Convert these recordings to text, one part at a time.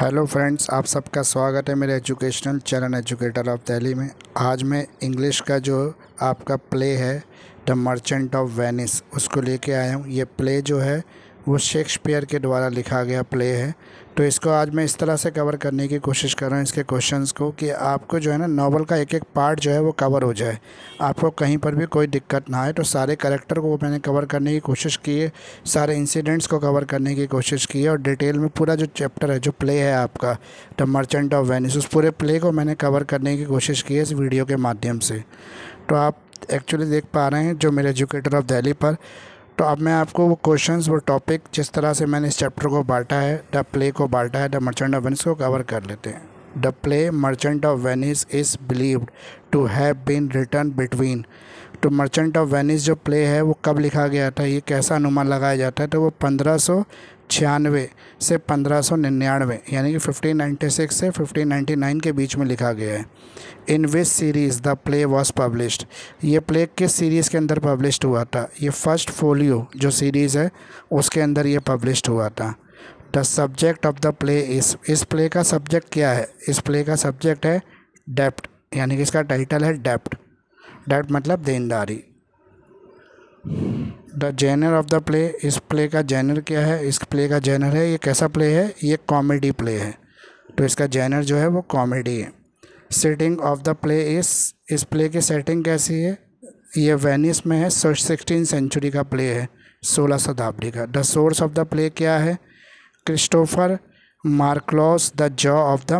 Hello friends आप सबका स्वागत है मेरे educational channel educator of Delhi में आज मैं इंग्लिश का जो आपका प्ले है द मर्चेंट ऑफ वेनिस उसको लेके आया हूँ ये प्ले जो है वो शेक्सपियर के द्वारा लिखा गया प्ले है तो इसको आज मैं इस तरह से कवर करने की कोशिश कर रहा हूँ इसके क्वेश्चंस को कि आपको जो है ना नावल का एक एक पार्ट जो है वो कवर हो जाए आपको कहीं पर भी कोई दिक्कत ना आए तो सारे करेक्टर को मैंने कवर करने की कोशिश की है सारे इंसिडेंट्स को कवर करने की कोशिश की है और डिटेल में पूरा जो चैप्टर है जो प्ले है आपका द मर्चेंट ऑफ वेनिस उस पूरे प्ले को मैंने कवर करने की कोशिश की है इस वीडियो के माध्यम से तो आप एक्चुअली देख पा रहे हैं जो मेरे एजुकेटर ऑफ दिल्ली पर तो अब मैं आपको वो क्वेश्चन वो टॉपिक जिस तरह से मैंने इस चैप्टर को बांटा है द प्ले को बांटा है द मर्चेंट ऑफ वेनिस को कवर कर लेते हैं the play merchant of Venice is believed to have been written between तो मर्चेंट ऑफ वेनिस जो प्ले है वो कब लिखा गया था ये कैसा अनुमान लगाया जाता है तो वो पंद्रह सौ छियानवे से पंद्रह सौ निन्यानवे यानी कि फिफ्टीन नाइन्टी सिक्स से फिफ्टीन नाइन्टी नाइन के बीच में लिखा गया है in which series the play was published ये प्ले किस सीरीज़ के अंदर पब्लिश हुआ था ये फर्स्ट फोलियो जो सीरीज़ है उसके अंदर ये पब्लिश हुआ था the subject of the play is इस प्ले का सब्जेक्ट क्या है इस प्ले का सब्जेक्ट है डेप्ट यानी कि इसका टाइटल है डेप्ट डेप्ट मतलब देनदारी the Jenner of the play इस प्ले का जेनर क्या है इस प्ले का जेनर है ये कैसा प्ले है ये कॉमेडी प्ले है तो इसका जेनर जो है वो कॉमेडी है setting of the play is इस प्ले की सेटिंग कैसी है ये वेनिस में है सिक्सटीन सेंचुरी का प्ले है सोलह शताब्दी का the source of the play क्या है Christopher Marlowe's the Jew of the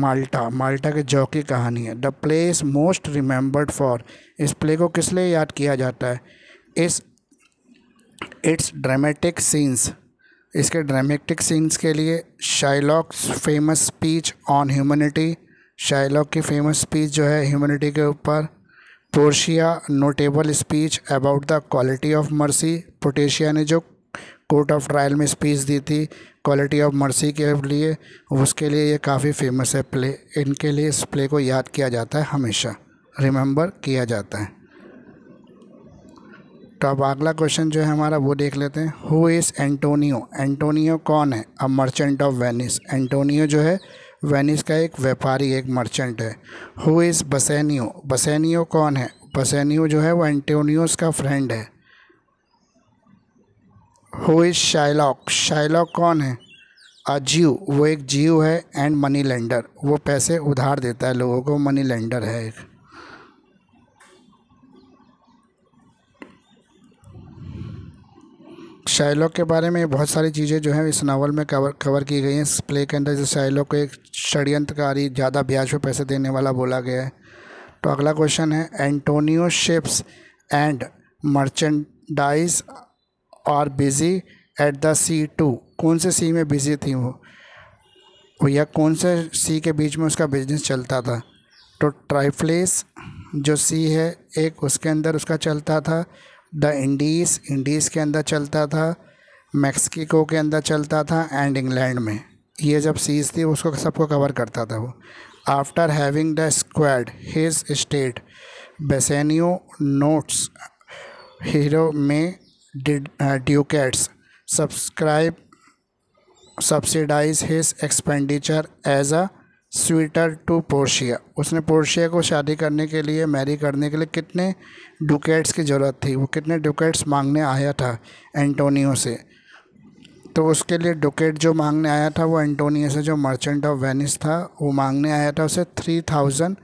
Malta Malta के जॉ की कहानी है the play's most remembered for इस प्ले को किस लिए याद किया जाता है इस इट्स ड्रामेटिक सीन्स इसके ड्रामेटिक सीन्स के लिए Shylock famous speech on humanity Shylock की फेमस स्पीच जो है ह्यूमनिटी के ऊपर Portia notable speech about the quality of mercy पोटेशिया ने जो कोर्ट ऑफ ट्रायल में स्पीच दी थी क्वालिटी ऑफ मर्सी के लिए उसके लिए ये काफ़ी फेमस है प्ले इनके लिए इस प्ले को याद किया जाता है हमेशा रिमेंबर किया जाता है तो अब अगला क्वेश्चन जो है हमारा वो देख लेते हैं हु इज़ एंटोनियो एंटोनियो कौन है a merchant of Venice Antonio जो है वेनिस का एक व्यापारी एक मर्चेंट है हु इज़ बसेनियो बसेनियो कौन है बसेनियो जो है वो एंटोनियोस का फ्रेंड है हु इज़ शाइलॉक शाइलॉक कौन है अजीव वो एक जीव है एंड मनी लेंडर वो पैसे उधार देता है लोगों को मनी लेंडर है एक शाइलॉक के बारे में बहुत सारी चीज़ें जो हैं इस नावल में कवर कवर की गई हैं इस प्ले के अंदर जैसे शाइलॉक को एक षड्यंत्रकारी ज़्यादा ब्याज पर पैसे देने वाला बोला गया है तो अगला क्वेश्चन है Antonio ships and merchandise are busy at the sea to कौन से सी में बिज़ी थी वो या कौन से सी के बीच में उसका बिजनेस चलता था तो ट्राइफ्लेस जो सी है एक उसके अंदर उसका चलता था द इंडीज़ इंडीज़ के अंदर चलता था मैक्सिको के अंदर चलता था एंड इंग्लैंड में ये जब सीज थी उसको सबको कवर करता था वो after having the squad his state Bassanio notes hero में ducats subscribe subsidize his expenditure as a suitor to Portia उसने पोर्शिया को शादी करने के लिए मैरी करने के लिए कितने डुकेट्स की ज़रूरत थी वो कितने डुकेट्स मांगने आया था एंटोनियो से तो उसके लिए डुकेट जो मांगने आया था वो एंटोनियो से जो मर्चेंट ऑफ वेनिस था वो मांगने आया था उसे थ्री थाउजेंड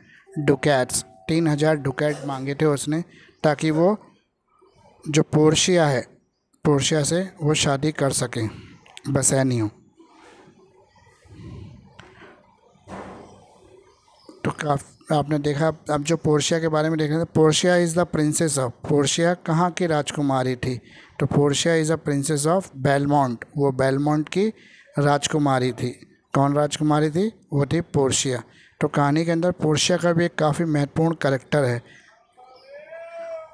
डुकेट्स तीन हज़ार डुकेट मांगे थे उसने ताकि वो जो पोर्शिया है पोर्शिया से वो शादी कर सकें बसैनी हो तो काफ आपने देखा अब जो पोर्शिया के बारे में देख रहे थे Portia is the princess of Portia कहाँ की राजकुमारी थी तो Portia is the princess of Belmont वो बेलमोंट की राजकुमारी थी कौन राजकुमारी थी वो थी पोर्शिया तो कहानी के अंदर पोर्शिया का भी एक काफ़ी महत्वपूर्ण करेक्टर है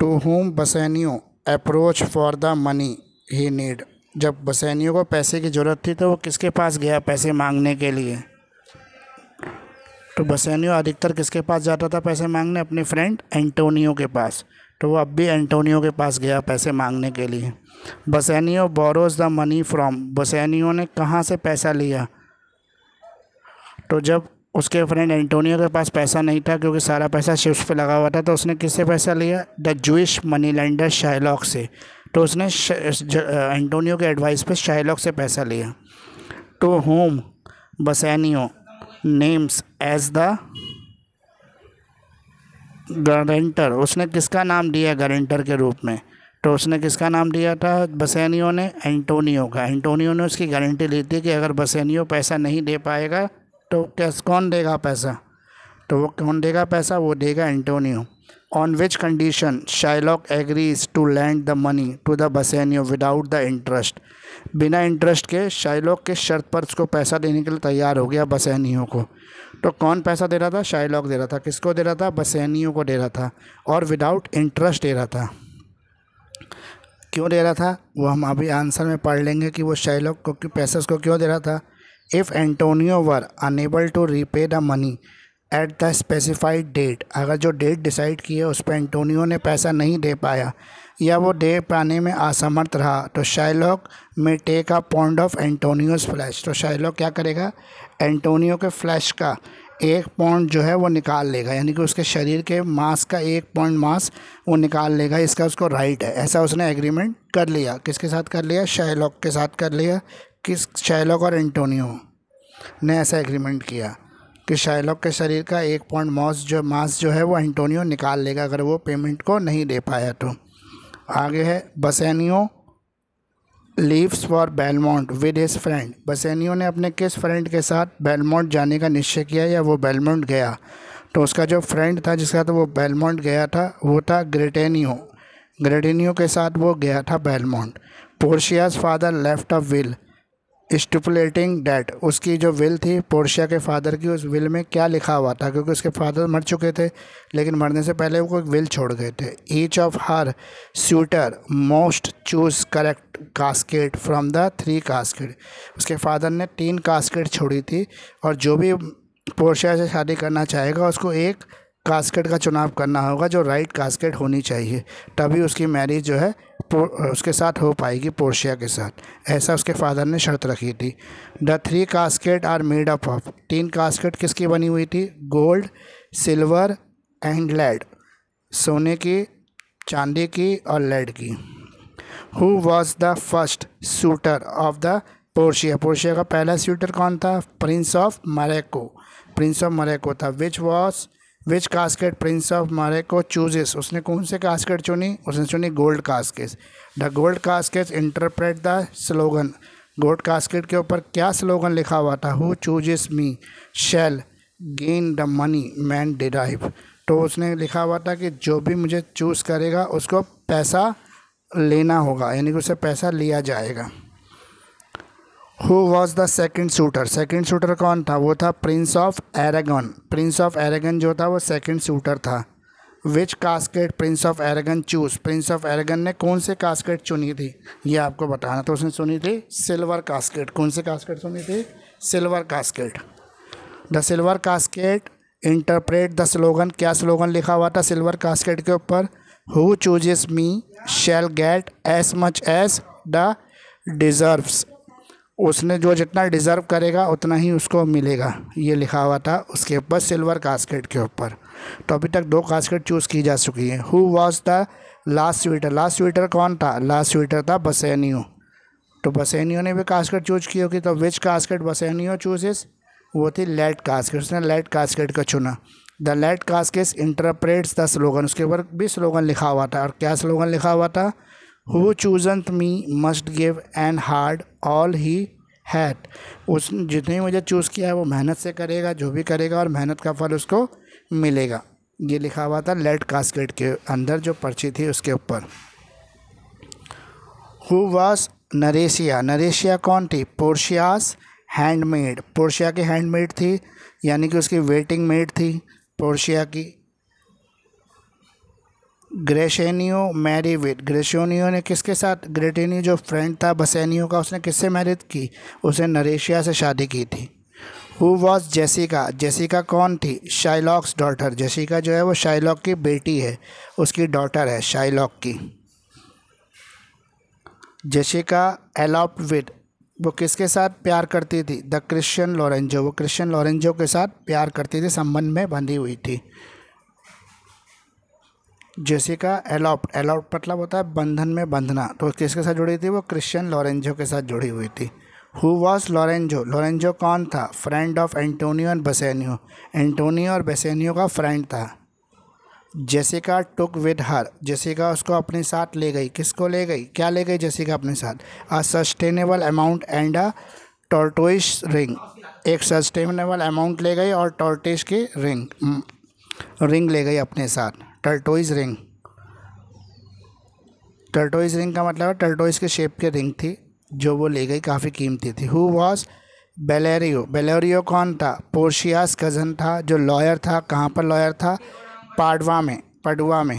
to home Bassanio approach for the money he need जब बसैनियों को पैसे की ज़रूरत थी तो वो किसके पास गया पैसे मांगने के लिए तो बसैनियो अधिकतर किसके पास जाता था पैसे मांगने अपने फ्रेंड एंटोनियो के पास तो वो अब भी एंटोनियो के पास गया पैसे मांगने के लिए Bassanio borrows the money from बसैनियों ने कहाँ से पैसा लिया तो जब उसके फ्रेंड एंटोनियो के पास पैसा नहीं था क्योंकि सारा पैसा शिप्स पे लगा हुआ था तो उसने किससे पैसा लिया the Jewish money lender Shylock से तो उसने एंटोनियो के एडवाइस पे शाहलॉक से पैसा लिया to home Bassanio names as the guarantor उसने किसका नाम दिया गारंटर के रूप में तो उसने किसका नाम दिया था बसैनियो ने एंटोनियो का एंटोनियो ने उसकी गारंटी ली थी कि अगर बसैनियो पैसा नहीं दे पाएगा तो कैस कौन देगा पैसा तो वो कौन देगा पैसा वो देगा Antonio on which condition Shylock agrees to lend the money to the Bassanio without the interest बिना इंटरेस्ट के शाइलॉक के शर्त पर उसको पैसा देने के लिए तैयार हो गया बसैनियो को तो कौन पैसा दे रहा था शाइलॉक दे रहा था किसको दे रहा था बसैनियो को दे रहा था और विदाउट इंटरेस्ट दे रहा था क्यों दे रहा था वो हम अभी आंसर में पढ़ लेंगे कि वो शाइलॉक को पैसा उसको क्यों दे रहा था if Antonio were unable to repay the money at the specified date अगर जो डेट डिसाइड की है उस पर एंटोनियो ने पैसा नहीं दे पाया या वो दे पाने में असमर्थ रहा तो Shylock may take a pound of Antonio's flesh तो शाइलॉक क्या करेगा एंटोनियो के फ्लैश का एक पॉइंट जो है वो निकाल लेगा यानी कि उसके शरीर के मास का एक पॉइंट मास वो निकाल लेगा इसका उसको राइट है ऐसा उसने एग्रीमेंट कर लिया किसके साथ कर लिया शाइलॉक के साथ कर लिया कि शैलॉक और एंटोनियो ने ऐसा एग्रीमेंट किया कि शैलॉक के शरीर का एक पॉइंट मॉस जो मास जो है वो एंटोनियो निकाल लेगा अगर वो पेमेंट को नहीं दे पाया तो आगे है Bassanio leaves for Belmont with his friend Bassanio ने अपने किस फ्रेंड के साथ बेलमोंट जाने का निश्चय किया या वो बेलमोंट गया तो उसका जो फ्रेंड था जिसका तो वो बेलमोंट गया था वो था ग्रेटेनियो ग्रेटेनियो के साथ वो गया था Belmont Portia's father left of will stipulating that उसकी जो विल थी पोर्शिया के फादर की उस विल में क्या लिखा हुआ था क्योंकि उसके फादर मर चुके थे लेकिन मरने से पहले वो एक विल छोड़ गए थे each of her suitor must choose correct casket from the three casket उसके फादर ने तीन कास्केट छोड़ी थी और जो भी पोर्शिया से शादी करना चाहेगा उसको एक कास्केट का चुनाव करना होगा जो राइट कास्केट होनी चाहिए तभी उसकी मैरिज जो है उसके साथ हो पाएगी पोर्शिया के साथ ऐसा उसके फादर ने शर्त रखी थी the three casket are made up of तीन कास्केट किसकी बनी हुई थी गोल्ड सिल्वर एंड लेड सोने की चांदी की और लेड की who was the first suitor of the Portia Portia का पहला सूटर कौन था prince of Morocco prince of Morocco था which was which casket prince of Morocco chooses उसने कौन से कास्केट चुनी उसने चुनी gold casket the gold casket interpret the slogan gold casket के ऊपर क्या स्लोगन लिखा हुआ था who chooses me shall gain the many men desire तो उसने लिखा हुआ था कि जो भी मुझे चूज़ करेगा उसको पैसा लेना होगा यानी कि उससे पैसा लिया जाएगा who was the second suitor second suitor कौन था वो था prince of Arragon prince of Arragon जो था वो सेकेंड शूटर था which casket prince of Arragon choose prince of Arragon ने कौन से कास्केट चुनी थी ये आपको बताना था उसने सुनी थी सिल्वर कास्केट कौन से कास्केट सुनी थी silver casket the silver casket interpret the slogan क्या स्लोगन लिखा हुआ था सिल्वर कास्केट के ऊपर who chooses me shall get as much as the deserves उसने जो जितना डिज़र्व करेगा उतना ही उसको मिलेगा ये लिखा हुआ था उसके ऊपर सिल्वर कास्केट के ऊपर तो अभी तक दो कास्केट चूज़ की जा चुकी हैं who was the last suitor last suitor कौन था लास्ट स्वीटर था बसैनियो तो बसैनियो ने भी कास्केट चूज की होगी तो विच कास्केट बसैनियो चूजेस वो थी लेट कास्केट उसने लेट कास्केट का चुना the lead casket interprets the slogan उसके ऊपर भी स्लोगन लिखा हुआ था और क्या स्लोगन लिखा हुआ था who choose me must give and hazard all he hath उस जितने मुझे चूज़ किया है वो मेहनत से करेगा जो भी करेगा और मेहनत का फल उसको मिलेगा ये लिखा हुआ था लेड कास्केट के अंदर जो पर्ची थी उसके ऊपर हु वॉस नरेशिया नरेशिया कौन थी पोर्शियास हैंडमेड पोर्शिया की हैंडमेड थी यानी कि उसकी वेटिंग मेड थी पोर्शिया की ग्रेशेनियो विद ग्रेशोनियो ने किसके साथ ग्रेटेनियो जो फ्रेंड था बसेनियो का उसने किससे मैरिज की उसने नरेशिया से शादी की थी हु वॉज जेसिका जेसिका कौन थी शाइलॉक्स डॉटर जेसिका जो है वो शाइलॉक की बेटी है उसकी डॉटर है शाइलॉक की जेसिका विद वो किसके साथ प्यार करती थी द क्रिश्चियन लॉरेंजो वो क्रिश्चियन लॉरेंजो के साथ प्यार करती थी संबंध में बंधी हुई थी जैसे का एलॉप्ट एलॉप्ट मतलब होता है बंधन में बंधना तो किसके साथ जुड़ी थी वो क्रिश्चियन लॉरेंजो के साथ जुड़ी हुई थी हु वॉज लॉरेंजो लॉरेंजो कौन था friend of Antonio and Bassanio Antonio और बसेनियो का फ्रेंड था Jessica took with her Jessica उसको अपने साथ ले गई किसको ले गई क्या ले गई जेसिका अपने साथ a sustainable amount and a tortoise ring एक सस्टेनेबल अमाउंट ले गई और टॉर्टिश की रिंग रिंग hmm। ले गई अपने साथ टर्टोइज रिंग टर्टोइज रिंग का मतलब है टर्टोइज के शेप की रिंग थी जो वो ले गई काफ़ी कीमती थी हु वॉज बेलेरियो बेलेरियो कौन था पोर्शियास कज़न था जो लॉयर था कहाँ पर लॉयर था पाडवा में पडवा में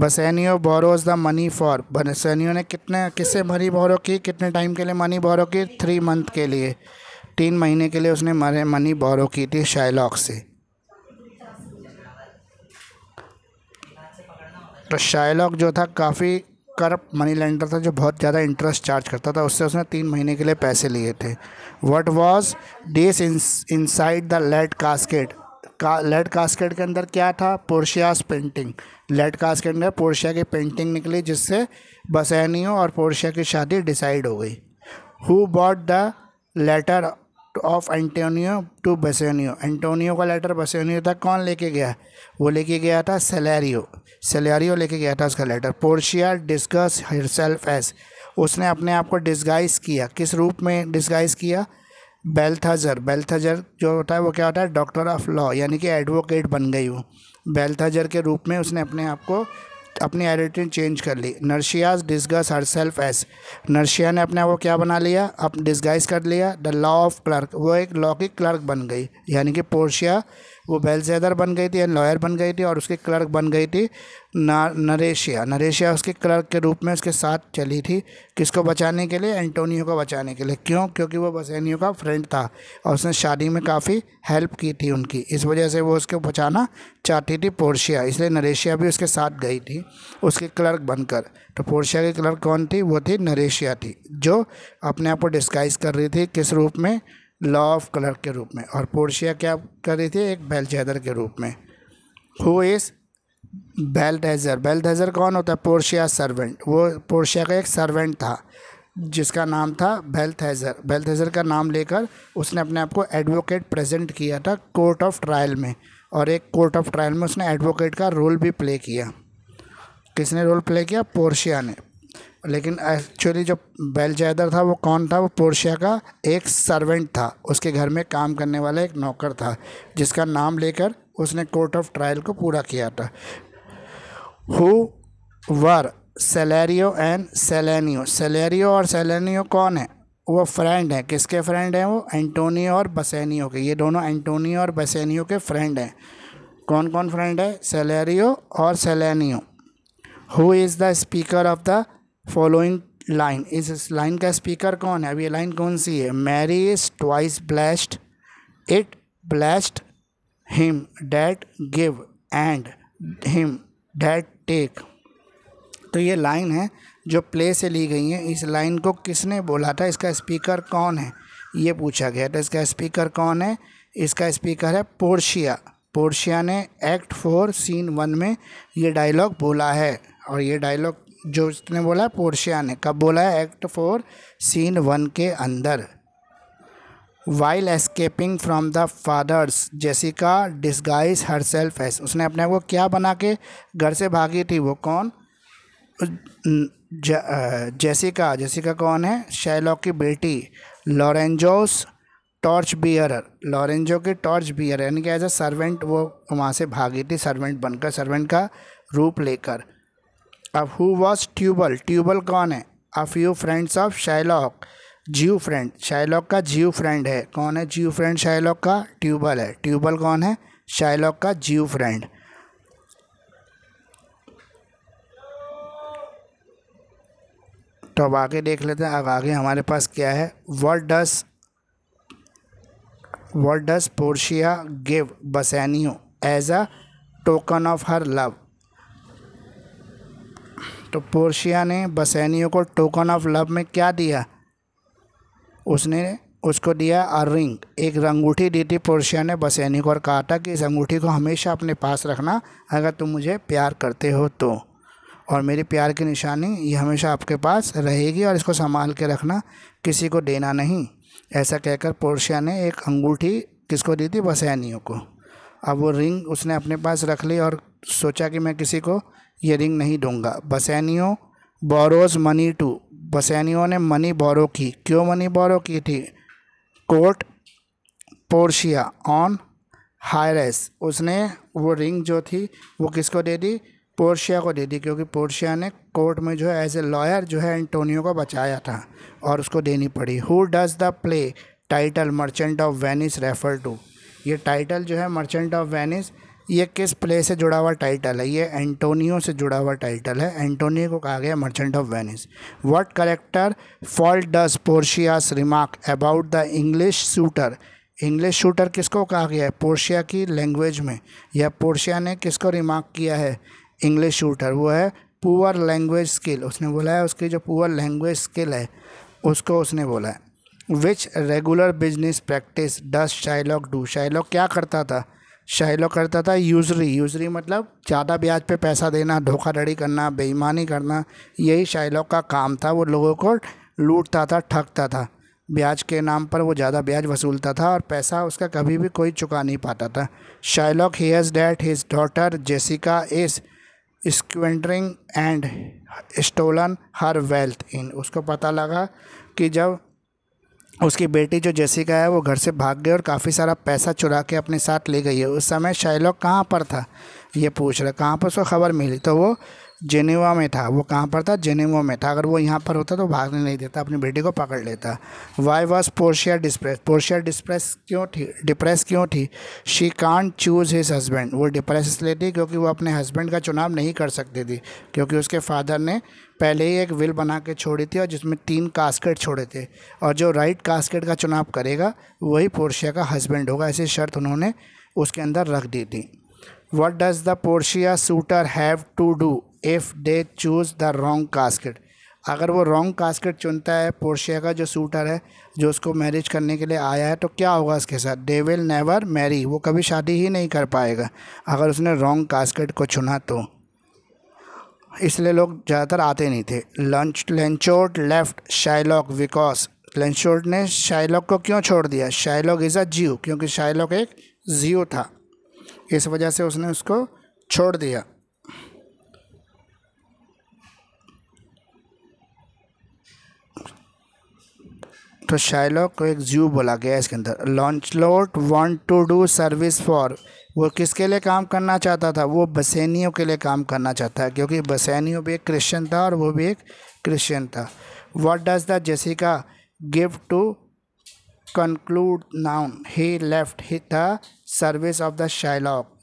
Bassanio borrows the money for Bassanio ने कितने किससे मनी बोरो की कितने टाइम के लिए मनी बोरो की थ्री मंथ के लिए तीन महीने के लिए उसने मरे मनी बोरो की थी शाइलॉक से तो शायलॉक जो था काफ़ी करप मनी लेंडर था जो बहुत ज़्यादा इंटरेस्ट चार्ज करता था उससे उसने तीन महीने के लिए पैसे लिए थे what was this inside the lead casket का लेड कास्केट के अंदर क्या था पोर्शियाज पेंटिंग लेड कास्केट में पोर्शिया की पेंटिंग निकली जिससे बसैनियों और पोर्शिया की शादी डिसाइड हो गई who brought the letter of Antonio to Bassanio Antonio का लेटर बसेनियो था कौन लेके गया वो लेके गया था सेलेरियो सेलेरियो लेके गया था उसका letter Portia disguises herself as उसने अपने आप को डिस्गाइज किया किस रूप में डिस्गाइज किया बेल्थाजर बेल्थाजर जो होता है वो क्या होता है डॉक्टर ऑफ लॉ यानी कि एडवोकेट बन गई वो बेल्थाजर के रूप में उसने अपने आप को अपनी आइडेंटिटी चेंज कर ली Nerissa's disguises herself as Nerissa ने अपने आप को क्या बना लिया अब डिस्गाइज कर लिया द लॉ ऑफ क्लर्क वो एक लॉ की क्लर्क बन गई यानी कि पोर्शिया वो बेलजेदर बन गई थी एंड लॉयर बन गई थी और उसके क्लर्क बन गई थी नरेशिया नरेशिया उसके क्लर्क के रूप में उसके साथ चली थी किसको बचाने के लिए एंटोनियो को बचाने के लिए क्यों क्योंकि वो बसैनियो का फ्रेंड था और उसने शादी में काफ़ी हेल्प की थी उनकी इस वजह से वो उसको बचाना चाहती थी पोर्शिया इसलिए नरेशिया भी उसके साथ गई थी उसके क्लर्क बनकर तो पोर्शिया की क्लर्क कौन थी वो थी नरेशिया थी जो अपने आप को डिस्काइज़ कर रही थी किस रूप में लॉ ऑफ क्लर्क के रूप में और पोर्शिया क्या कर रही थी एक जैदर के रूप में हु इज़ बेलडेजर बेलडेजर कौन होता है पोर्शिया सर्वेंट वो पोर्शिया का एक सर्वेंट था जिसका नाम था बेल्थेजर बेल्थेजर का नाम लेकर उसने अपने आप को एडवोकेट प्रेजेंट किया था कोर्ट ऑफ ट्रायल में और एक कोर्ट ऑफ ट्रायल में उसने एडवोकेट का रोल भी प्ले किया किसने रोल प्ले किया पोर्शिया ने लेकिन एक्चुअली जो बैल जैदर था वो कौन था वो पोर्शिया का एक सर्वेंट था उसके घर में काम करने वाला एक नौकर था जिसका नाम लेकर उसने कोर्ट ऑफ ट्रायल को पूरा किया था who were Salerio and Solanio Salerio और सेलैनियो कौन है वो फ्रेंड हैं किसके फ्रेंड हैं वो एंटोनियो और बसेनियो के ये दोनों एंटोनियो और बसेनियो के फ्रेंड हैं कौन कौन फ्रेंड है सेलेरियो और Solanio who is the speaker of the following line इस लाइन का स्पीकर कौन है अब ये लाइन कौन सी है mercy is twice blessed it blessed him that give and him that take तो ये लाइन है जो प्ले से ली गई है इस लाइन को किसने बोला था इसका स्पीकर कौन है ये पूछा गया तो इसका स्पीकर कौन है इसका स्पीकर है पोर्शिया पोर्शिया ने एक्ट फोर सीन वन में ये डायलॉग बोला है और ये डायलॉग जो उसने बोला पोर्शिया ने कब बोला है एक्ट फोर सीन वन के अंदर while escaping from the father's Jessica disguise herself as उसने अपने को क्या बना के घर से भागी थी वो कौन जेसिका जेसिका कौन है शैलॉक की बेटी लॉरेंजोस टॉर्च बियर लॉरेंजो की टॉर्च बियर यानी कि एज अ सर्वेंट वो वहाँ से भागी थी सर्वेंट बनकर सर्वेंट का रूप लेकर अब हु वॉज ट्यूबल ट्यूबल कौन है a few friends of Shylock Jew friend Shylock का जियो फ्रेंड है कौन है जियो फ्रेंड शाइलॉक का ट्यूबल है ट्यूबल कौन है शाइलॉक का जियो फ्रेंड तो अब आगे देख लेते हैं अब आगे हमारे पास क्या है world does world does Portia give Bassanio as a token of her love तो पोर्शिया ने बसैनियों को टोकन ऑफ लव में क्या दिया उसने उसको दिया अ रिंग एक अंगूठी दी थी पोर्शिया ने बसैनी को और कहा था कि इस अंगूठी को हमेशा अपने पास रखना अगर तुम मुझे प्यार करते हो तो और मेरी प्यार की निशानी ये हमेशा आपके पास रहेगी और इसको संभाल के रखना किसी को देना नहीं ऐसा कहकर पोर्शिया ने एक अंगूठी किसको दी थी बसैनियों को अब वो रिंग उसने अपने पास रख ली और सोचा कि मैं किसी को ये रिंग नहीं दूंगा Bassanio borrows money to Bassanio ने मनी बोरो की क्यों मनी बोरो की थी कोर्ट पोर्शिया ऑन हायरस उसने वो रिंग जो थी वो किसको दे दी पोर्शिया को दे दी क्योंकि पोर्शिया ने कोर्ट में जो है एज ए लॉयर जो है एंटोनियो को बचाया था और उसको देनी पड़ी who does the play title Merchant of Venice refer to ये टाइटल जो है मर्चेंट ऑफ वेनिस ये किस प्ले से जुड़ा हुआ टाइटल है ये एंटोनियो से जुड़ा हुआ टाइटल है एंटोनियो को कहा गया Merchant of Venice what character fault does Portia's remark about the English suitor English suitor किसको कहा गया है पोर्शिया की लैंग्वेज में या पोर्शिया ने किसको रिमार्क किया है इंग्लिश शूटर वो है पुअर लैंग्वेज स्किल उसने बोला है उसकी जो पुअर लैंग्वेज स्किल है उसको उसने बोला है which regular business practice does Shylock do Shylock क्या करता था शैलो करता था यूजरी यूजरी मतलब ज़्यादा ब्याज पे पैसा देना धोखाधड़ी करना बेईमानी करना यही शैलो का काम था वो लोगों को लूटता था ठगता था ब्याज के नाम पर वो ज़्यादा ब्याज वसूलता था और पैसा उसका कभी भी कोई चुका नहीं पाता था Shylock hears that his daughter Jessica is squandering and stolen her wealth in उसको पता लगा कि जब उसकी बेटी जो जेसिका है वो घर से भाग गई और काफ़ी सारा पैसा चुरा के अपने साथ ले गई है उस समय शाइलॉक कहाँ पर था ये पूछ रहा कहाँ पर उसको खबर मिली तो वो जेनेवा में था वो कहाँ पर था जेनेवा में था अगर वो यहाँ पर होता तो भागने नहीं देता अपनी बेटी को पकड़ लेता why was Portia depressed Portia depressed क्यों थी डिप्रेस क्यों थी she can't choose his husband वो डिप्रेस इसलिए थी क्योंकि वो अपने हस्बैंड का चुनाव नहीं कर सकती थी क्योंकि उसके फादर ने पहले ही एक विल बना के छोड़ी थी और जिसमें तीन कास्केट छोड़े थे और जो राइट कास्केट का चुनाव करेगा वही पोर्शिया का हस्बैंड होगा ऐसी शर्त उन्होंने उसके अंदर रख दी थी what does the Portia suitor have to do if they choose the wrong casket अगर वो रॉन्ग कास्केट चुनता है पोर्शिया का जो सूटर है जो उसको मैरिज करने के लिए आया है तो क्या होगा उसके साथ दे विल नेवर मैरी वो कभी शादी ही नहीं कर पाएगा अगर उसने रॉन्ग कास्केट को चुना तो इसलिए लोग ज़्यादातर आते नहीं थे Launcelot Launcelot left Shylock because Launcelot ने शाइलॉक को क्यों छोड़ दिया शाइलॉक इज़ अ जीव क्योंकि शाइलॉक एक जीव था इस वजह से उसने उसको छोड़ दिया तो शाइलॉक को एक ज्यू बोला गया इसके अंदर Launcelot want to do service for वो किसके लिए काम करना चाहता था वो बसैनियों के लिए काम करना चाहता है क्योंकि बसैनियों भी एक क्रिश्चियन था और वो भी एक क्रिश्चियन था what does the Jessica give to conclude known he left he the service of the Shylock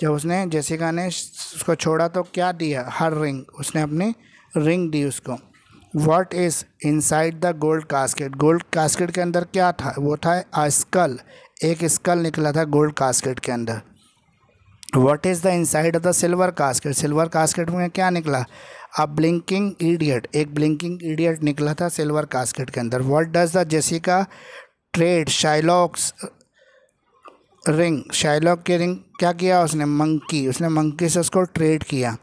जब उसने जेसिका ने उसको छोड़ा तो क्या दिया हर रिंग उसने अपनी रिंग दी उसको what is inside the gold casket gold casket के अंदर क्या था वो था अस्कल एक स्कल निकला था गोल्ड कास्केट के अंदर what is the inside of the silver casket silver casket में क्या निकला अब ब्लिंकिंग ईडियट एक ब्लिंकिंग ईडियट निकला था सिल्वर कास्केट के अंदर what does the Jessica trade Shylock's ring Shylock के रिंग क्या किया उसने मंकी उसने मंकी से उसको ट्रेड किया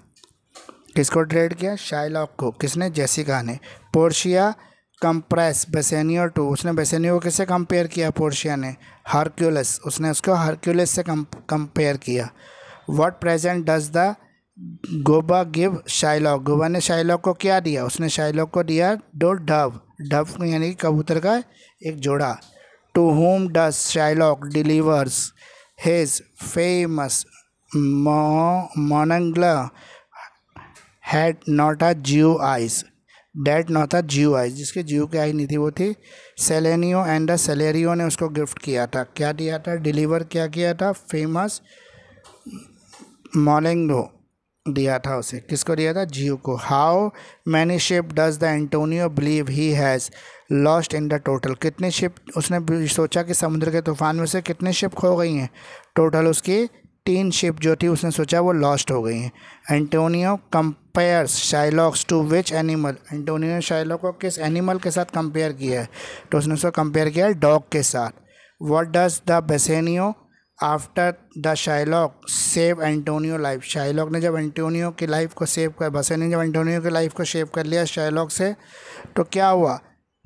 किसको ट्रेड किया शाइलॉक को किसने जेसिका ने पोर्शिया कंप्रेस बेसेनियो टू उसने बेसेनियो किससे कंपेयर किया पोर्शिया ने हरक्यूलस उसने उसको हरक्यूलस से कंपेयर किया what present does the Gobbo give Shylock Gobbo ने शाइलॉक को क्या दिया उसने शाइलॉक को दिया दो डव डव यानी कबूतर का एक जोड़ा to whom does Shylock delivers his famous मोनंगला had not a Jew eyes that not a Jew eyes जिसके जियो की आई नहीं थी वो थी सेलेनियो एंड द सेलेरियो ने उसको गिफ्ट किया था क्या दिया था डिलीवर क्या किया था फेमस मोलेंगो दिया था उसे किसको दिया था जियो को how many ship does the Antonio believe he has lost in the total कितने शिप उसने सोचा कि समुद्र के तूफान में से कितने शिप खो गई हैं टोटल उसकी तीन शिप जो थी उसने सोचा वो लॉस्ट हो गई हैं Antonio come compares Shylock's to which animal Antonio Shylock को किस एनिमल के साथ कंपेयर किया है तो उसने उसको कंपेयर किया है डॉग के साथ what does the Bassanio after the Shylock save Antonio life Shylock ने जब एंटोनियो की लाइफ को सेव कर बसेनियो जब एंटोनियो की लाइफ को सेव कर लिया शाइलॉक से तो क्या हुआ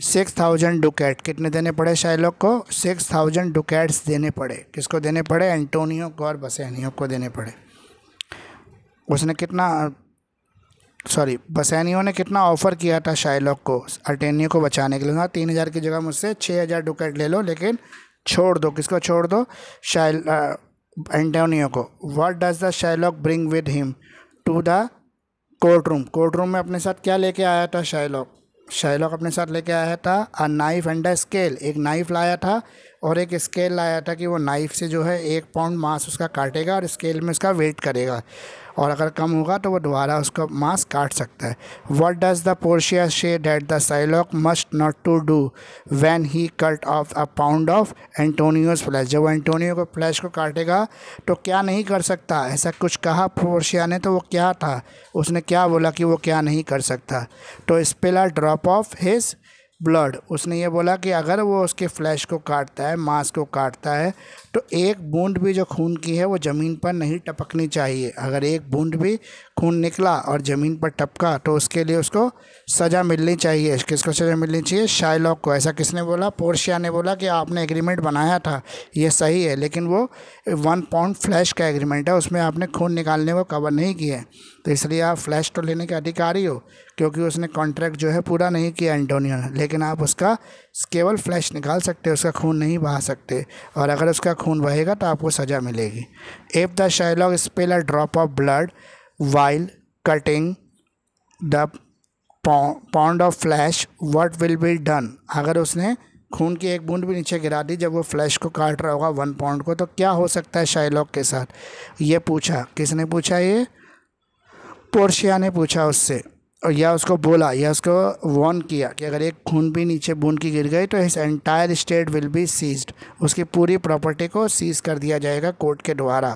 सिक्स थाउजेंड डुकेट कितने देने पड़े शाइलॉक को सिक्स थाउजेंड डुकेट्स देने पड़े किसको देने पड़े एंटोनियो को और बसेनियो को देने पड़े उसने कितना सॉरी बसैनियों ने कितना ऑफ़र किया था शाइलॉक को अल्टेनियो को बचाने के लिए ना हाँ, तीन हज़ार की जगह मुझसे छः हज़ार डुकेट ले लो लेकिन छोड़ दो किसको छोड़ दो शाइल एंटोनियो को what does the Shylock bring with him to the courtroom courtroom में अपने साथ क्या लेके आया था शाइलॉक शाइलॉक अपने साथ लेके आया था a knife and a scale एक नाइफ लाया था और एक स्केल लाया था कि वो नाइफ से जो है एक पाउंड मांस उसका काटेगा और स्केल में उसका वेट करेगा और अगर कम होगा तो वो दोबारा उसका मांस काट सकता है what does the Portia say that the Shylock must not to do when he cut off a pound of Antonio's flesh जब एंटोनियो को फ्लैश को काटेगा तो क्या नहीं कर सकता ऐसा कुछ कहा पोर्शिया ने तो वो क्या था उसने क्या बोला कि वो क्या नहीं कर सकता तो spill a drop of his blood उसने ये बोला कि अगर वो उसके फ्लैश को काटता है मांस को काटता है तो एक बूंद भी जो खून की है वो ज़मीन पर नहीं टपकनी चाहिए अगर एक बूंद भी खून निकला और ज़मीन पर टपका तो उसके लिए उसको सज़ा मिलनी चाहिए किसको सज़ा मिलनी चाहिए शाइलॉक को ऐसा किसने बोला पोर्शिया ने बोला कि आपने एग्रीमेंट बनाया था ये सही है लेकिन वो वन पाउंड फ्लैश का एग्रीमेंट है उसमें आपने खून निकालने को कवर नहीं किया है तो इसलिए आप फ्लैश तो लेने के अधिकारी हो क्योंकि उसने कॉन्ट्रैक्ट जो है पूरा नहीं किया एंटोनियो ने लेकिन आप उसका केवल फ्लैश निकाल सकते उसका खून नहीं बहा सकते और अगर उसका खून बहेगा तो आपको सज़ा मिलेगी if the Shylock spill a drop of blood while cutting the pound of flesh what will be done अगर उसने खून की एक बूंद भी नीचे गिरा दी जब वो फ्लैश को काट रहा होगा वन पाउंड को तो क्या हो सकता है शाइलॉग के साथ ये पूछा किसने पूछा ये पोर्शिया ने पूछा उससे या उसको बोला या उसको वॉन किया कि अगर एक खून भी नीचे बूंद की गिर गई तो his entire estate will be seized उसकी पूरी प्रॉपर्टी को सीज कर दिया जाएगा कोर्ट के द्वारा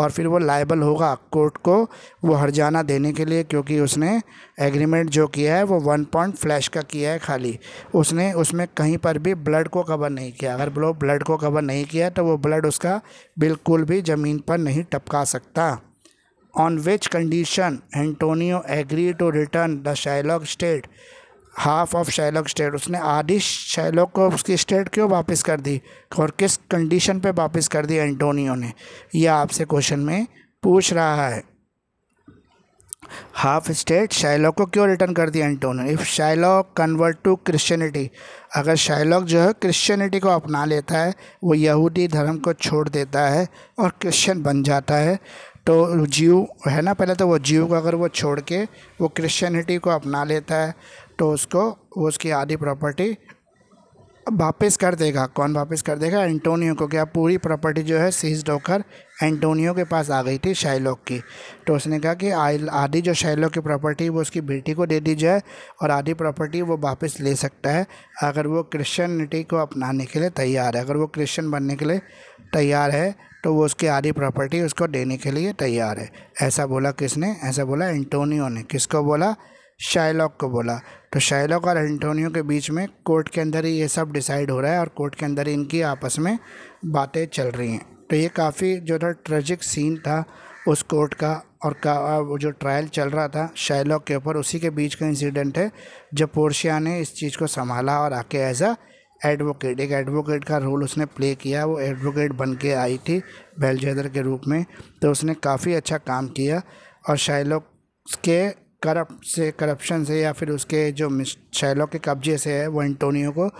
और फिर वो लाइबल होगा कोर्ट को वो हरजाना देने के लिए क्योंकि उसने एग्रीमेंट जो किया है वो वन पॉइंट फ्लैश का किया है खाली उसने उसमें कहीं पर भी ब्लड को कवर नहीं किया अगर ब्लो ब्लड को कवर नहीं किया तो वो ब्लड उसका बिल्कुल भी ज़मीन पर नहीं टपका सकता on which condition Antonio agree to return the Shylock estate half of Shylock estate उसने आधी शाइलॉक को उसकी स्टेट क्यों वापस कर दी और किस कंडीशन पे वापस कर दी एंटोनियो ने यह आपसे क्वेश्चन में पूछ रहा है हाफ स्टेट शाइलॉक को क्यों रिटर्न कर दिया Antonio if Shylock convert to Christianity अगर शाइलॉक जो है क्रिश्चियनिटी को अपना लेता है वो यहूदी धर्म को छोड़ देता है और क्रिश्चियन बन जाता है तो जीव है ना पहले तो वो जीव को अगर वो छोड़ के वो क्रिश्चियनिटी को अपना लेता है तो उसको वो उसकी आधी प्रॉपर्टी वापस कर देगा कौन वापस कर देगा एंटोनियो को क्या पूरी प्रॉपर्टी जो है सीज होकर एंटोनियो के पास आ गई थी शाइलॉक की तो उसने कहा कि आधी जो शैलोक की प्रॉपर्टी वो उसकी बेटी को दे दी जाए और आधी प्रॉपर्टी वो वापस ले सकता है अगर वो क्रिश्चियनिटी को अपनाने के लिए तैयार है अगर वो क्रिश्चियन बनने के लिए तैयार है तो वो उसकी आधी प्रॉपर्टी उसको देने के लिए तैयार है ऐसा बोला किसने ऐसा बोला एंटोनियो ने किसको बोला शाइलॉक को बोला तो शाइलॉक और एंटोनियो के बीच में कोर्ट के अंदर ही ये सब डिसाइड हो रहा है और कोर्ट के अंदर ही इनकी आपस में बातें चल रही हैं तो ये काफ़ी जो था ट्रेजिक सीन था उस कोर्ट का और का जो ट्रायल चल रहा था शाइलॉक के ऊपर उसी के बीच का इंसिडेंट है जब पोर्शिया ने इस चीज़ को संभाला और आके एज अ एडवोकेट एक एडवोकेट का रोल उसने प्ले किया वो एडवोकेट बन के आई थी बेलजेदर के रूप में तो उसने काफ़ी अच्छा काम किया और शाइलॉक के करप से करप्शन से या फिर उसके जो शाइलॉक के कब्जे से है वो एंटोनियो को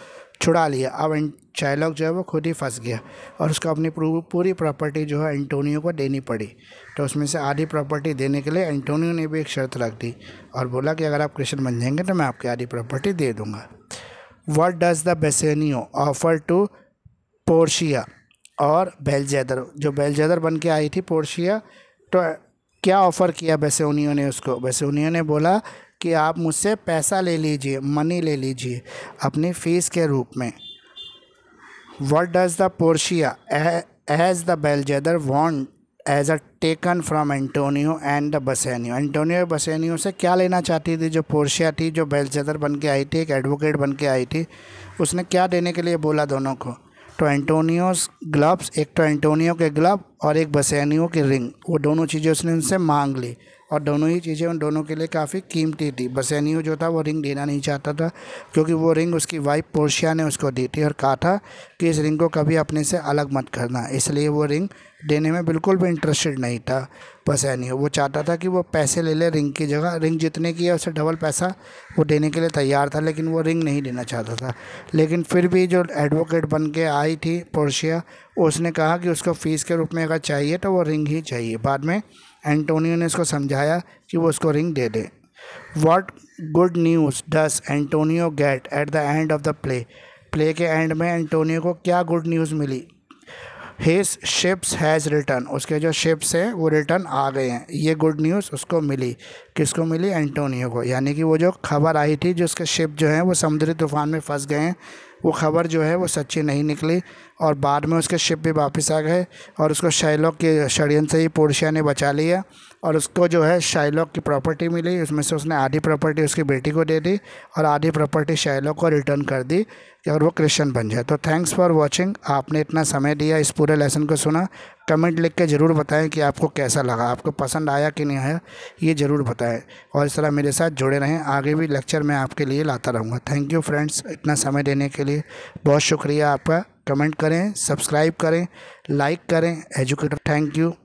छुड़ा लिया अब शाइलॉक जो है वो खुद ही फंस गया और उसको अपनी पूरी प्रॉपर्टी जो है एंटोनियो को देनी पड़ी तो उसमें से आधी प्रॉपर्टी देने के लिए एंटोनियो ने भी एक शर्त रख दी और बोला कि अगर आप कृष्ण बन जाएंगे तो मैं आपकी आधी प्रॉपर्टी दे दूँगा what does the Bassanio offer to Portia और बेलजैदर जो बेलजैदर बन के आई थी पोर्शिया तो क्या ऑफ़र किया बेसोनियो ने उसको बेसोनियो ने बोला कि आप मुझसे पैसा ले लीजिए मनी ले लीजिए अपनी फ़ीस के रूप में what does the Portia as the Balthazar want as a token from Antonio and Bassanio Antonio Bassanio से क्या लेना चाहती थी जो पोर्शिया थी जो बेलचेदर बन के आई थी एक एडवोकेट बन के आई थी उसने क्या देने के लिए बोला दोनों को तो एंटोनियोस ग्लव्स एक तो एंटोनियो के ग्लव और एक बसैनियो की रिंग वो दोनों चीज़ें उसने उनसे मांग ली और दोनों ही चीज़ें उन दोनों के लिए काफ़ी कीमती थी बसैनियो जो था वो रिंग देना नहीं चाहता था क्योंकि वो रिंग उसकी वाइफ पोर्शिया ने उसको दी थी और कहा था कि इस रिंग को कभी अपने से अलग मत करना इसलिए वो रिंग देने में बिल्कुल भी इंटरेस्टेड नहीं था बसैनियो वो चाहता था कि वो पैसे ले ले रिंग की जगह रिंग जितने की है उसे डबल पैसा वो देने के लिए तैयार था लेकिन वो रिंग नहीं देना चाहता था लेकिन फिर भी जो एडवोकेट बन के आई थी पोर्शिया उसने कहा कि उसको फ़ीस के रूप में अगर चाहिए तो वो रिंग ही चाहिए बाद में एंटोनियो ने उसको समझाया कि वो उसको रिंग दे दे what good news does Antonio get at the end of the play play के एंड में एंटोनियो को क्या गुड न्यूज़ मिली हिज शिप्स हैज़ रिटर्न उसके जो शिप्स हैं वो रिटर्न आ गए हैं ये गुड न्यूज़ उसको मिली किसको मिली एंटोनियो को यानी कि वो जो खबर आई थी जो उसके शिप जो हैं वो समुद्री तूफ़ान में फंस गए हैं वो खबर जो है वो सच्ची नहीं निकली और बाद में उसके शिप भी वापस आ गए और उसको शाइलॉक के षडयंत्र से ही पोर्शिया ने बचा लिया और उसको जो है शाइलॉक की प्रॉपर्टी मिली उसमें से उसने आधी प्रॉपर्टी उसकी बेटी को दे दी और आधी प्रॉपर्टी शाइलॉक को रिटर्न कर दी और वो क्रिश्चियन बन जाए तो थैंक्स फॉर वॉचिंग आपने इतना समय दिया इस पूरे लेसन को सुना कमेंट लिख के ज़रूर बताएं कि आपको कैसा लगा आपको पसंद आया कि नहीं आया ये ज़रूर बताएं और इस तरह मेरे साथ जुड़े रहें आगे भी लेक्चर मैं आपके लिए लाता रहूँगा थैंक यू फ्रेंड्स इतना समय देने के लिए बहुत शुक्रिया आपका कमेंट करें सब्सक्राइब करें लाइक करें एजुकेटर थैंक यू